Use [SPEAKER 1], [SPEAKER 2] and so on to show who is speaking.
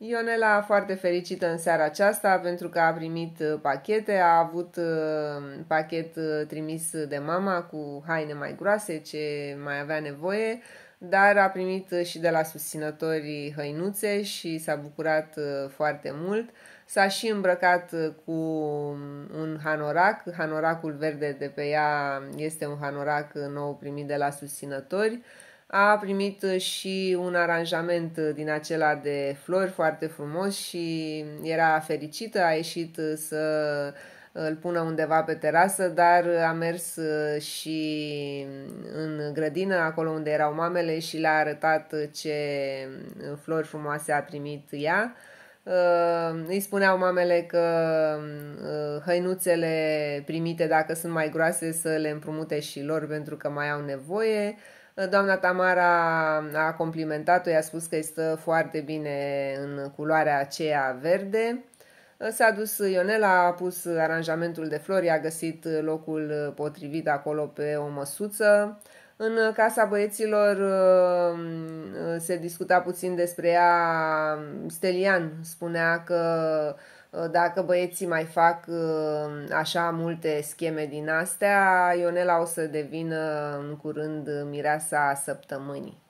[SPEAKER 1] Ionela foarte fericită în seara aceasta pentru că a primit uh, pachete, a avut uh, pachet uh, trimis de mama cu haine mai groase ce mai avea nevoie, dar a primit și de la susținătorii hăinuțe și s-a bucurat foarte mult. S-a și îmbrăcat cu un hanorac, hanoracul verde de pe ea este un hanorac nou primit de la susținători a primit uh, și un aranjament uh, din acela de flori foarte frumos și era fericită, a ieșit uh, să îl pună undeva pe terasă, dar a mers și în grădină, acolo unde erau mamele și le-a arătat ce flori frumoase a primit ea. Îi spuneau mamele că hăinuțele primite, dacă sunt mai groase, să le împrumute și lor pentru că mai au nevoie. Doamna Tamara a complimentat-o, i-a spus că îi stă foarte bine în culoarea aceea verde. S-a dus Ionela, a pus aranjamentul de flori, a găsit locul potrivit acolo pe o măsuță. În Casa Băieților uh, se discuta puțin despre ea. Stelian spunea că Uh, dacă băieții mai fac uh, așa multe scheme din astea, Ionela o să devină în curând mireasa săptămânii.